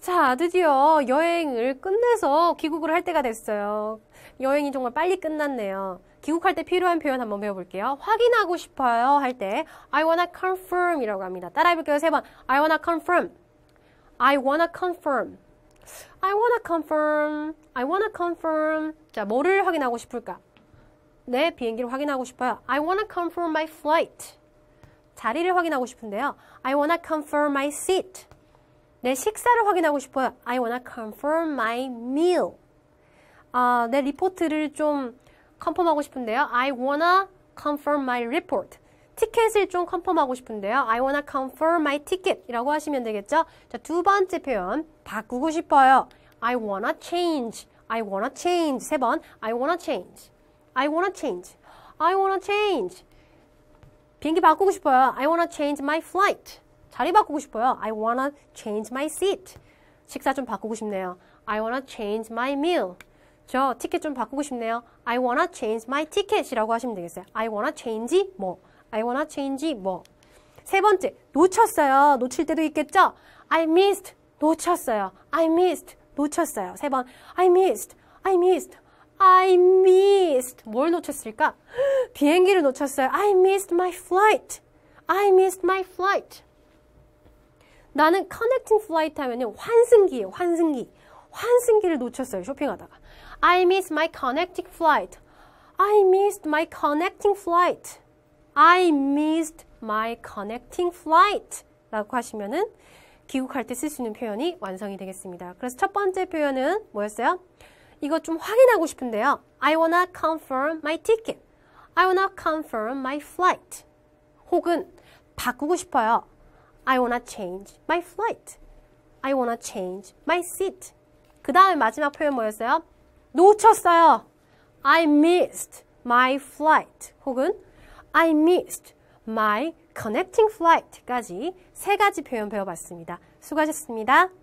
자, 드디어 여행을 끝내서 귀국을 할 때가 됐어요. 여행이 정말 빨리 끝났네요. 귀국할 때 필요한 표현 한번 배워볼게요. 확인하고 싶어요 할 때 I wanna confirm 이라고 합니다. 따라해볼게요. 세 번. I wanna confirm. I wanna confirm. I wanna confirm. I wanna confirm. 자, 뭐를 확인하고 싶을까? 내 비행기를 확인하고 싶어요. I wanna confirm my flight. 자리를 확인하고 싶은데요. I wanna confirm my seat. 내 식사를 확인하고 싶어요. I wanna confirm my meal. 아, 내 리포트를 좀 컨펌하고 싶은데요. I wanna confirm my report. 티켓을 좀 컨펌하고 싶은데요. I wanna confirm my ticket이라고 하시면 되겠죠. 자, 두 번째 표현 바꾸고 싶어요. I wanna change. I wanna change. 세 번. I wanna change. I wanna change. I wanna change. 비행기 바꾸고 싶어요. I wanna change my flight. 자리 바꾸고 싶어요. I wanna change my seat. 식사 좀 바꾸고 싶네요. I wanna change my meal. 저 티켓 좀 바꾸고 싶네요. I wanna change my ticket이라고 하시면 되겠어요. I wanna change 뭐. I wanna change 뭐. 세 번째, 놓쳤어요. 놓칠 때도 있겠죠? I missed. 놓쳤어요. I missed. 놓쳤어요. 세 번, I missed. I missed. I missed. 뭘 놓쳤을까? 비행기를 놓쳤어요. I missed my flight. I missed my flight. 나는 커넥팅 플라이트 하면 환승기예요. 환승기. 환승기를 놓쳤어요. 쇼핑하다가. I missed my connecting flight. I missed my connecting flight. I missed my connecting flight. 라고 하시면은 귀국할 때 쓸 수 있는 표현이 완성이 되겠습니다. 그래서 첫 번째 표현은 뭐였어요? 이거 좀 확인하고 싶은데요. I wanna confirm my ticket. I wanna confirm my flight. 혹은 바꾸고 싶어요. I wanna change my flight. I wanna change my seat. 그 다음에 마지막 표현 뭐였어요? 놓쳤어요. I missed my flight. 혹은 I missed my connecting flight까지 세 가지 표현 배워봤습니다. 수고하셨습니다.